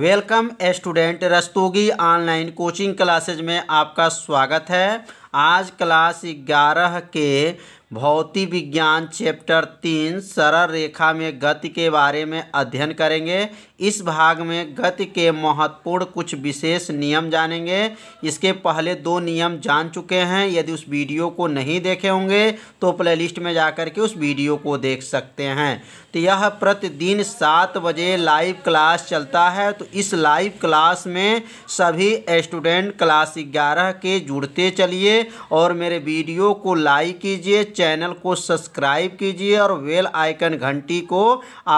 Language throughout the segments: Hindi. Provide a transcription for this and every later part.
welcome student Rastogi online coaching classes में आपका स्वागत है आज क्लास ग्यारह के भौतिक विज्ञान चैप्टर तीन सरल रेखा में गति के बारे में अध्ययन करेंगे इस भाग में गति के महत्वपूर्ण कुछ विशेष नियम जानेंगे इसके पहले दो नियम जान चुके हैं यदि उस वीडियो को नहीं देखे होंगे तो प्लेलिस्ट में जा कर के उस वीडियो को देख सकते हैं तो यह प्रतिदिन सात बजे लाइव क्लास चलता है तो इस लाइव क्लास में सभी स्टूडेंट क्लास ग्यारह के जुड़ते चलिए और मेरे वीडियो को लाइक कीजिए चैनल को सब्सक्राइब कीजिए और वेल आइकन घंटी को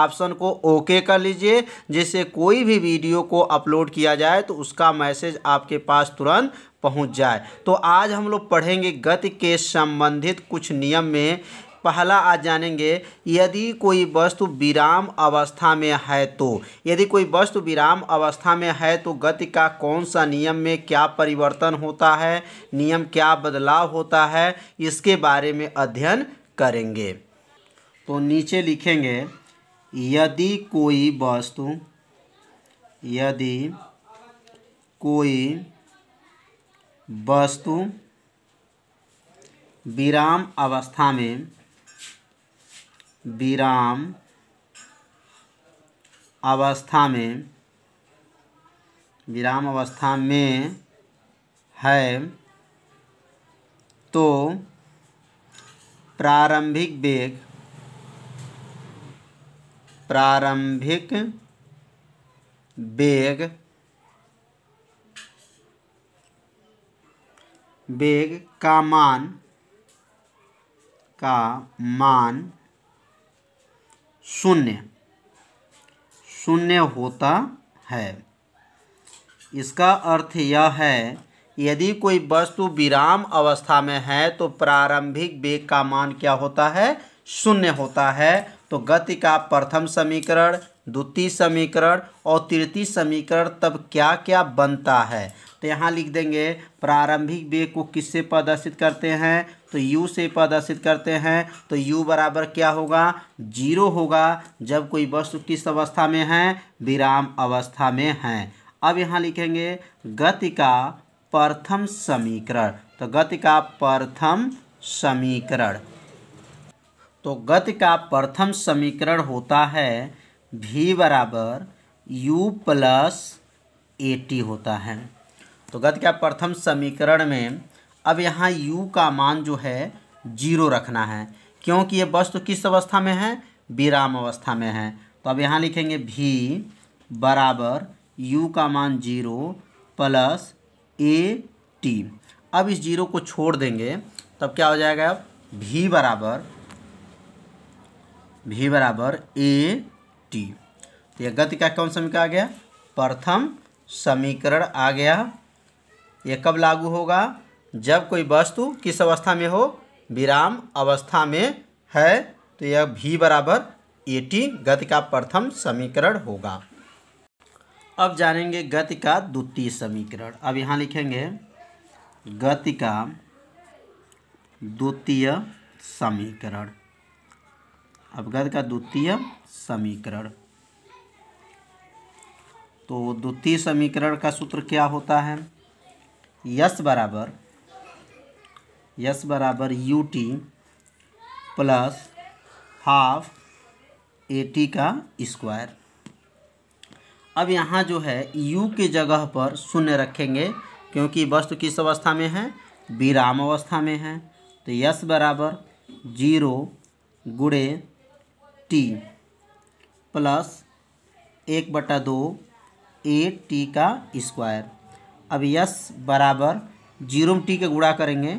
ऑप्शन को ओके कर लीजिए जिससे कोई भी वीडियो को अपलोड किया जाए तो उसका मैसेज आपके पास तुरंत पहुंच जाए तो आज हम लोग पढ़ेंगे गति के संबंधित कुछ नियम में पहला आज जानेंगे यदि कोई वस्तु विराम अवस्था में है तो यदि कोई वस्तु विराम अवस्था में है तो गति का कौन सा नियम में क्या परिवर्तन होता है नियम क्या बदलाव होता है इसके बारे में अध्ययन करेंगे तो नीचे लिखेंगे यदि कोई वस्तु यदि कोई वस्तु विराम अवस्था में विराम अवस्था में विराम अवस्था में है तो प्रारंभिक वेग प्रारंभिक वेग वेग का मान का मान शून्य शून्य होता है इसका अर्थ यह है यदि कोई वस्तु विराम अवस्था में है तो प्रारंभिक वेग का मान क्या होता है शून्य होता है तो गति का प्रथम समीकरण द्वितीय समीकरण और तृतीय समीकरण तब क्या क्या बनता है तो यहाँ लिख देंगे प्रारंभिक वेग को किससे प्रदर्शित करते हैं तो u से प्रदर्शित करते हैं तो u बराबर क्या होगा जीरो होगा जब कोई वस्तु किस अवस्था में है विराम अवस्था में है अब यहाँ लिखेंगे गति का प्रथम समीकरण तो गति का प्रथम समीकरण तो गति का प्रथम समीकरण होता है भी बराबर u प्लस ए टी होता है तो गति का प्रथम समीकरण में अब यहाँ u का मान जो है जीरो रखना है क्योंकि ये वस्तु तो किस अवस्था में है विराम अवस्था में है तो अब यहाँ लिखेंगे भी बराबर u का मान जीरो प्लस ए टी अब इस जीरो को छोड़ देंगे तब क्या हो जाएगा अब भी बराबर भी बराबर ए टी तो यह गति का कौन समीकरण आ गया प्रथम समीकरण आ गया यह कब लागू होगा जब कोई वस्तु किस अवस्था में हो विराम अवस्था में है तो यह भी बराबर ए टी गति का प्रथम समीकरण होगा अब जानेंगे गति का द्वितीय समीकरण अब यहाँ लिखेंगे गति का द्वितीय समीकरण अवगत का द्वितीय समीकरण तो द्वितीय समीकरण का सूत्र क्या होता है यस बराबर यस बराबर U T plus half A T का स्क्वायर अब यहाँ जो है यू के जगह पर शून्य रखेंगे क्योंकि वस्तु किस अवस्था में है विराम अवस्था में है तो यस बराबर जीरो गुड़े टी प्लस एक बटा दो ए टी का स्क्वायर अब यस बराबर जीरो में टी का गुड़ा करेंगे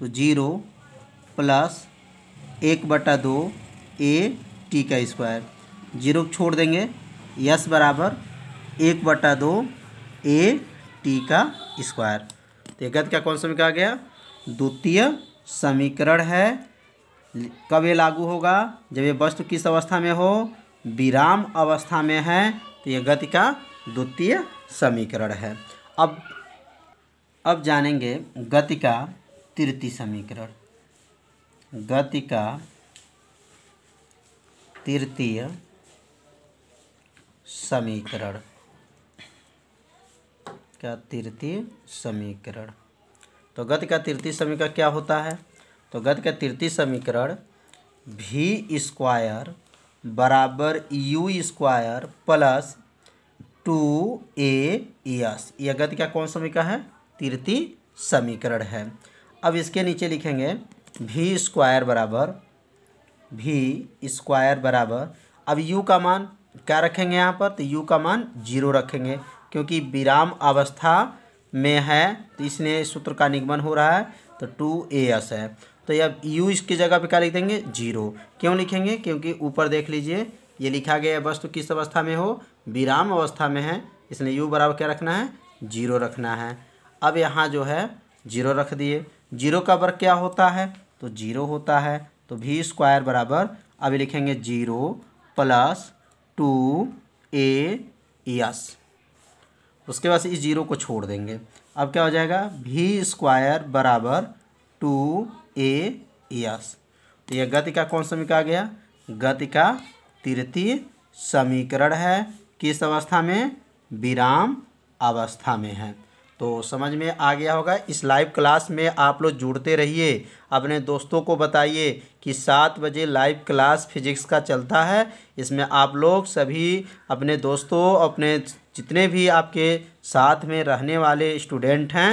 तो जीरो प्लस एक बटा दो ए टी का स्क्वायर जीरो छोड़ देंगे यस बराबर एक बटा दो ए टी का स्क्वायर तो गत का कौन समीकरण आ गया द्वितीय समीकरण है कब ये लागू होगा जब ये वस्तु किस अवस्था में हो विराम अवस्था में है तो ये गति का द्वितीय समीकरण है अब अब जानेंगे गति का तृतीय समीकरण गति का तृतीय समीकरण का तृतीय समीकरण तो गति का तृतीय समीकरण क्या होता है तो गत का तृतीय समीकरण भी स्क्वायर बराबर U square plus two A S यह गत का कौन समीकरण है तृतीय समीकरण है अब इसके नीचे लिखेंगे भी स्क्वायर बराबर भी स्क्वायर बराबर अब यू का मान क्या रखेंगे यहाँ पर तो यू का मान जीरो रखेंगे क्योंकि विराम अवस्था में है तो इसलिए सूत्र का निगमन हो रहा है तो टू ए एस है तो ये अब यू इसकी जगह पे क्या लिख देंगे जीरो क्यों लिखेंगे क्योंकि ऊपर देख लीजिए ये लिखा गया है वस्तु तो किस अवस्था में हो विराम अवस्था में है इसलिए यू बराबर क्या रखना है जीरो रखना है अब यहाँ जो है जीरो रख दिए जीरो का वर्ग क्या होता है तो जीरो होता है तो भी स्क्वायर बराबर अभी लिखेंगे zero plus two A S उसके बाद इस जीरो को छोड़ देंगे अब क्या हो जाएगा भी स्क्वायर बराबर टू ए एस तो यह गति का कौन समीकरण आ गया गति का तृतीय समीकरण है किस अवस्था में विराम अवस्था में है तो समझ में आ गया होगा इस लाइव क्लास में आप लोग जुड़ते रहिए अपने दोस्तों को बताइए कि सात बजे लाइव क्लास फिजिक्स का चलता है इसमें आप लोग सभी अपने दोस्तों अपने जितने भी आपके साथ में रहने वाले स्टूडेंट हैं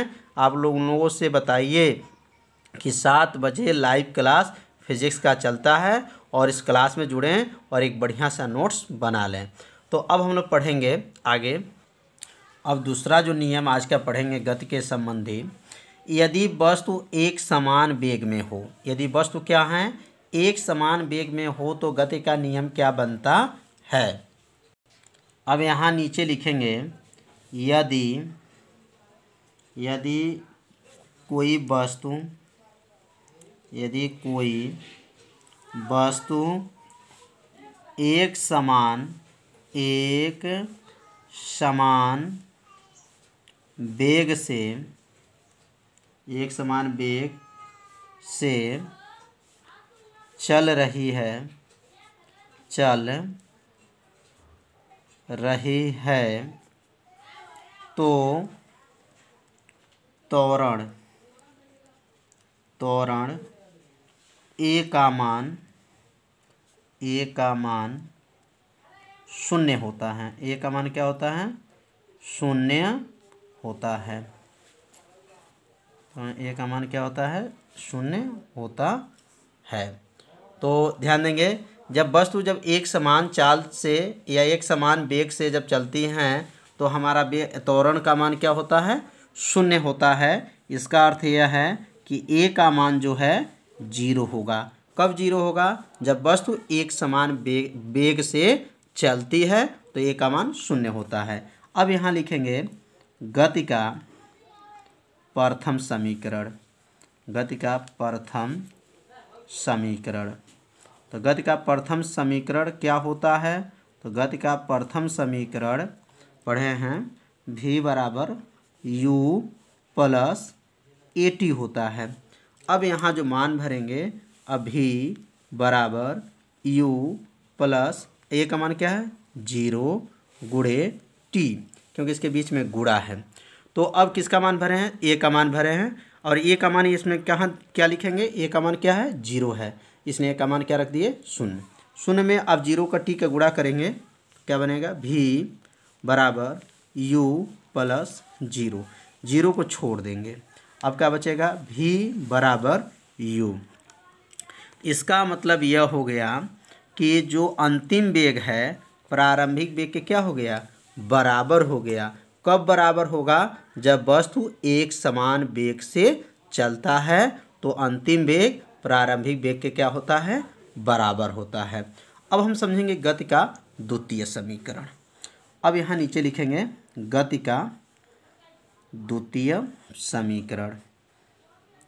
आप लोग उन लोगों से बताइए कि सात बजे लाइव क्लास फिजिक्स का चलता है और इस क्लास में जुड़ें और एक बढ़िया सा नोट्स बना लें तो अब हम लोग पढ़ेंगे आगे अब दूसरा जो नियम आज का पढ़ेंगे गति के संबंधी यदि वस्तु एक समान वेग में हो यदि वस्तु क्या है एक समान वेग में हो तो गति का नियम क्या बनता है अब यहाँ नीचे लिखेंगे यदि यदि कोई वस्तु यदि कोई वस्तु एक समान एक समान वेग से एक समान वेग से चल रही है चल रही है तो तोरण तोरण ए का मान ए का मान शून्य होता है ए का मान क्या होता है शून्य होता है तो ए का मान क्या होता है शून्य होता है तो ध्यान देंगे जब वस्तु जब एक समान चाल से या एक समान वेग से जब चलती हैं तो हमारा त्वरण का मान क्या होता है शून्य होता है इसका अर्थ यह है कि ए का मान जो है जीरो होगा कब जीरो होगा जब वस्तु तो एक समान वेग से चलती है तो एक का मान शून्य होता है अब यहाँ लिखेंगे गति का प्रथम समीकरण गति का प्रथम समीकरण तो गति का प्रथम समीकरण क्या होता है तो गति का प्रथम समीकरण पढ़े हैं भी बराबर यू प्लस ए टी होता है अब यहाँ जो मान भरेंगे अभी बराबर यू प्लस ए का मान क्या है जीरो गुड़े टी क्योंकि इसके बीच में गुड़ा है तो अब किसका मान भरे हैं ए का मान भरे हैं और ए का मान इसमें कहाँ क्या लिखेंगे ए का मान क्या है जीरो है इसने एक का मान क्या रख दिए शून्य शून्य में अब जीरो का टी का गुड़ा करेंगे क्या बनेगा भी बराबर यू प्लस जीरो जीरो को छोड़ देंगे अब क्या बचेगा भी बराबर यू इसका मतलब यह हो गया कि जो अंतिम वेग है प्रारंभिक वेग के क्या हो गया बराबर हो गया कब बराबर होगा जब वस्तु एक समान वेग से चलता है तो अंतिम वेग प्रारंभिक वेग के क्या होता है बराबर होता है अब हम समझेंगे गति का द्वितीय समीकरण अब यहाँ नीचे लिखेंगे गति का द्वितीय समीकरण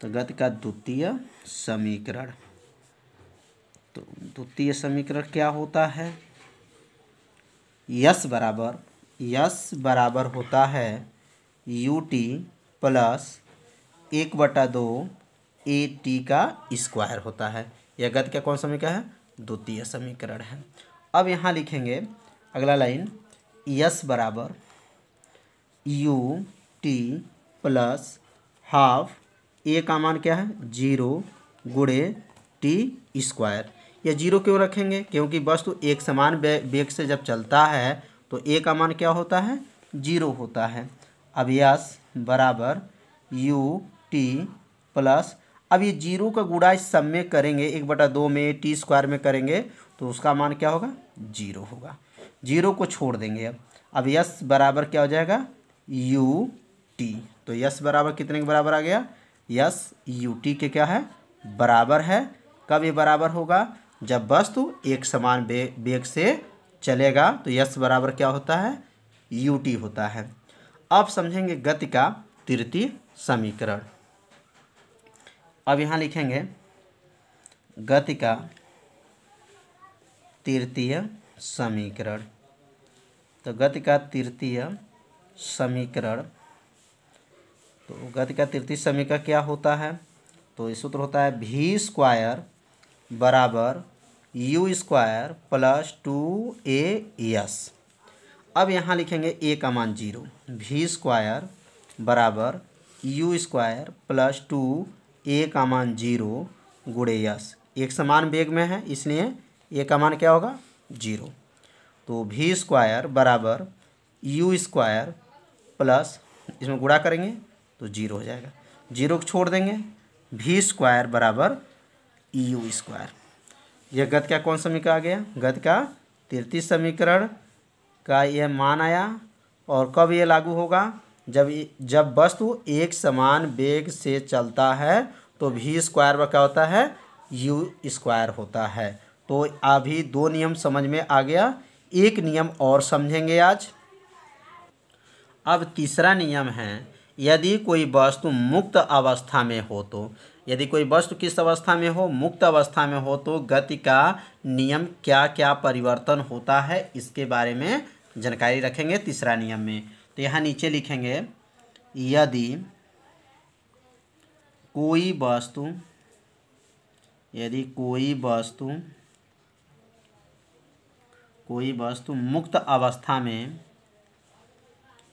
तो गत का द्वितीय समीकरण तो द्वितीय समीकरण क्या होता है यस बराबर यस बराबर होता है यू टी प्लस एक बटा दो ए टी का स्क्वायर होता है यह गत का कौन समीकरण है द्वितीय समीकरण है अब यहाँ लिखेंगे अगला लाइन यस बराबर U T plus half A का मान क्या है जीरो गुड़े टी स्क्वायर यह जीरो क्यों रखेंगे क्योंकि वस्तु तो एक समान वेग से जब चलता है तो ए का मान क्या होता है जीरो होता है यस बराबर यू टी प्लस अब ये जीरो का गुड़ा इस सब में करेंगे एक बटा दो में टी स्क्वायर में करेंगे तो उसका मान क्या होगा जीरो होगा जीरो को छोड़ देंगे अब अब यस बराबर क्या हो जाएगा यू टी तो यस बराबर कितने के बराबर आ गया यस यू टी के क्या है बराबर है कब ये बराबर होगा जब वस्तु एक समान वेग से चलेगा तो यस बराबर क्या होता है यू टी होता है अब समझेंगे गति का तृतीय समीकरण अब यहाँ लिखेंगे गति का तृतीय समीकरण तो गति का तृतीय समीकरण तो गति का तृतीय समीकरण क्या होता है तो ये सूत्र होता है भी स्क्वायर बराबर U square plus two A S अब यहाँ लिखेंगे ए का मान जीरो भी स्क्वायर बराबर U square plus two A का मान जीरो गुड़े यस एक समान वेग में है इसलिए ए का मान क्या होगा जीरो तो भी स्क्वायर बराबर यू स्क्वायर प्लस इसमें गुड़ा करेंगे तो जीरो हो जाएगा जीरो को छोड़ देंगे भी स्क्वायर बराबर ई यू स्क्वायर यह गत का कौन समीकरण आ गया गत का तृतीय समीकरण का यह मान आया और कब यह लागू होगा जब जब वस्तु एक समान वेग से चलता है तो भी स्क्वायर व क्या होता है यू स्क्वायर होता है तो अभी दो नियम समझ में आ गया एक नियम और समझेंगे आज अब तीसरा नियम है यदि कोई वस्तु मुक्त अवस्था में हो तो यदि कोई वस्तु किस अवस्था में हो मुक्त अवस्था में हो तो गति का नियम क्या क्या परिवर्तन होता है इसके बारे में जानकारी रखेंगे तीसरा नियम में तो यहाँ नीचे लिखेंगे यदि कोई वस्तु यदि कोई वस्तु कोई वस्तु मुक्त अवस्था में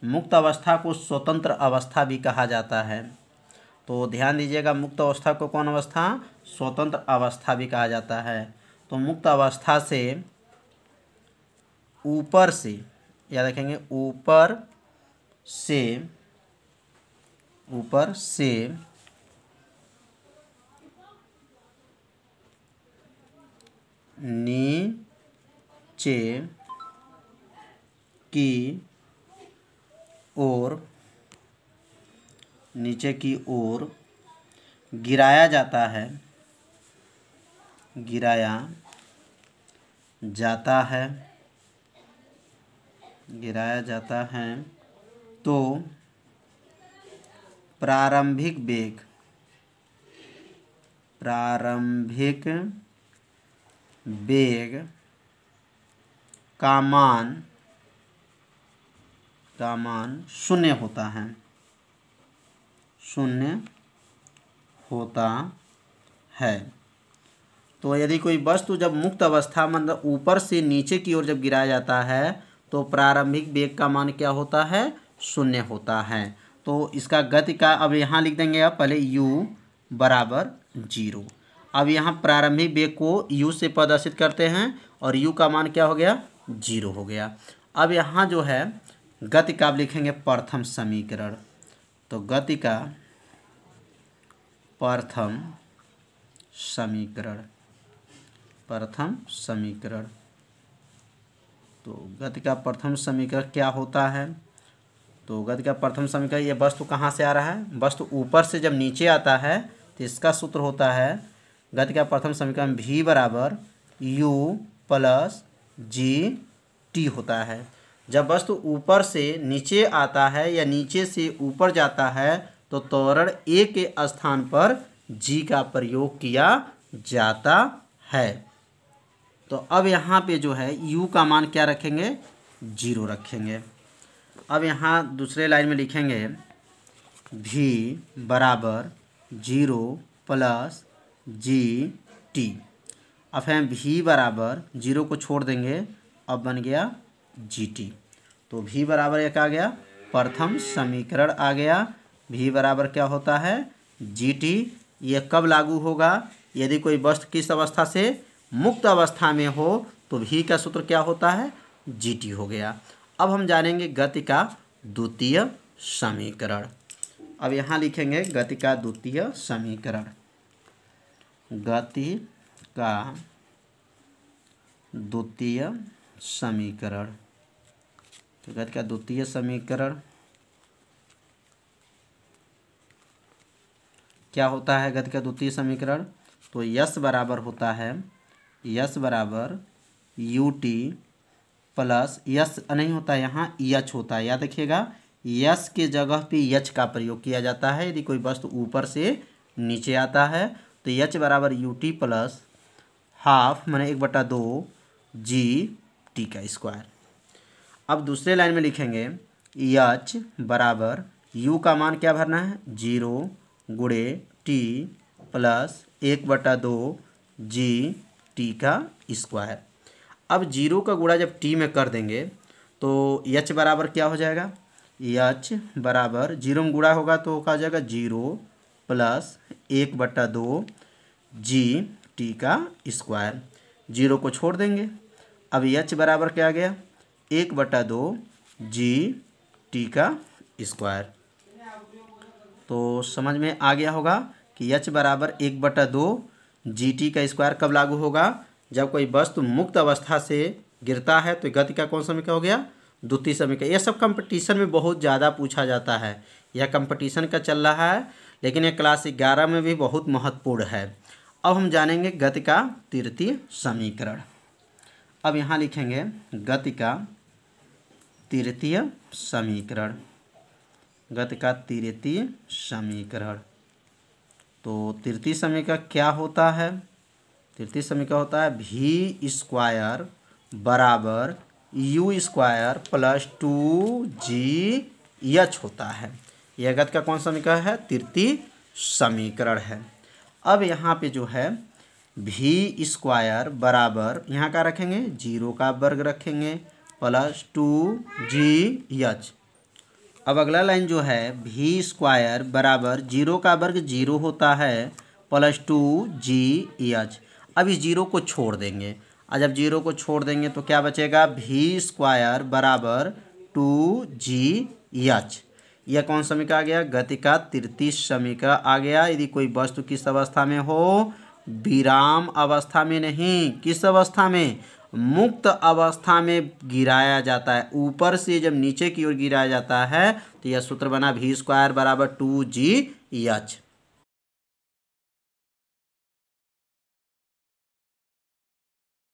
मुक्त अवस्था को स्वतंत्र अवस्था भी कहा जाता है तो ध्यान दीजिएगा मुक्त अवस्था को कौन अवस्था स्वतंत्र अवस्था भी कहा जाता है तो मुक्त अवस्था से ऊपर से या देखेंगे ऊपर से ऊपर से नीचे की ओर नीचे की ओर गिराया जाता है गिराया जाता है गिराया जाता है तो प्रारंभिक वेग प्रारंभिक वेग का मान का मान शून्य होता है शून्य होता है तो यदि कोई वस्तु जब मुक्त अवस्था मतलब ऊपर से नीचे की ओर जब गिराया जाता है तो प्रारंभिक वेग का मान क्या होता है शून्य होता है तो इसका गति का अब यहाँ लिख देंगे आप पहले u बराबर जीरो अब यहाँ प्रारंभिक वेग को u से प्रदर्शित करते हैं और u का मान क्या हो गया जीरो हो गया अब यहाँ जो है गति का आप लिखेंगे प्रथम समीकरण तो गति का प्रथम समीकरण प्रथम समीकरण तो गति का प्रथम समीकरण क्या होता है तो गति का प्रथम समीकरण ये वस्तु कहाँ से आ रहा है वस्तु ऊपर से जब नीचे आता है तो इसका सूत्र होता है गति का प्रथम समीकरण भी बराबर यू प्लस जी टी होता है जब वस्तु ऊपर से नीचे आता है या नीचे से ऊपर जाता है तो त्वरण ए के स्थान पर जी का प्रयोग किया जाता है तो अब यहाँ पे जो है यू का मान क्या रखेंगे जीरो रखेंगे अब यहाँ दूसरे लाइन में लिखेंगे भी बराबर जीरो प्लस जी टी अब हम भी बराबर जीरो को छोड़ देंगे अब बन गया जी टी तो भी बराबर एक आ गया प्रथम समीकरण आ गया भी बराबर क्या होता है जी टी ये कब लागू होगा यदि कोई वस्तु किस अवस्था से मुक्त अवस्था में हो तो भी का सूत्र क्या होता है जी टी हो गया अब हम जानेंगे गति का द्वितीय समीकरण अब यहाँ लिखेंगे गति का द्वितीय समीकरण गति का द्वितीय समीकरण तो कहते का द्वितीय समीकरण क्या होता है गद का द्वितीय समीकरण तो यस बराबर होता है यस बराबर यू टी प्लस यस नहीं होता यहाँ यच होता है याद रखिएगा यस के जगह पे यच का प्रयोग किया जाता है यदि कोई वस्तु ऊपर से नीचे आता है तो यच बराबर यू टी प्लस हाफ मैंने एक बटा दो जी टी का स्क्वायर अब दूसरे लाइन में लिखेंगे यच बराबर यू का मान क्या भरना है जीरो गुड़े टी प्लस एक बटा दो जी टी का स्क्वायर अब जीरो का गुड़ा जब टी में कर देंगे तो यच बराबर क्या हो जाएगा यच बराबर जीरो में गुड़ा होगा तो कहा जाएगा जीरो प्लस एक बटा दो जी टी का स्क्वायर जीरो को छोड़ देंगे अब यच बराबर क्या आ गया एक बटा दो जी टी का स्क्वायर तो समझ में आ गया होगा कि यच बराबर एक बटा दो जी टी का स्क्वायर कब लागू होगा जब कोई वस्तु मुक्त अवस्था से गिरता है तो गति का कौन समीकरण हो गया द्वितीय समीकरण यह सब कंपटीशन में बहुत ज़्यादा पूछा जाता है यह कंपटीशन का चल रहा है लेकिन यह क्लास ग्यारह में भी बहुत महत्वपूर्ण है अब हम जानेंगे गति का तृतीय समीकरण अब यहाँ लिखेंगे गति का तृतीय समीकरण गत का तृतीय समीकरण तो तृतीय समीकरण क्या होता है तृतीय समीकरण होता है भी स्क्वायर बराबर U square plus two G H होता है यह गत का कौन समीकरण है तृतीय समीकरण है अब यहाँ पे जो है भी स्क्वायर बराबर यहाँ का रखेंगे जीरो का वर्ग रखेंगे प्लस टू जी एच अब अगला लाइन जो है भी स्क्वायर बराबर जीरो का वर्ग जीरो होता है प्लस टू जी एच अब इस जीरो को छोड़ देंगे और जब जीरो को छोड़ देंगे तो क्या बचेगा भी स्क्वायर बराबर टू जी एच यह कौन समीका आ गया गति का तृतीय समीका आ गया यदि कोई वस्तु किस अवस्था में हो विराम अवस्था में नहीं किस अवस्था में मुक्त अवस्था में गिराया जाता है ऊपर से जब नीचे की ओर गिराया जाता है तो यह सूत्र बना भी स्क्वायर बराबर टू जी एच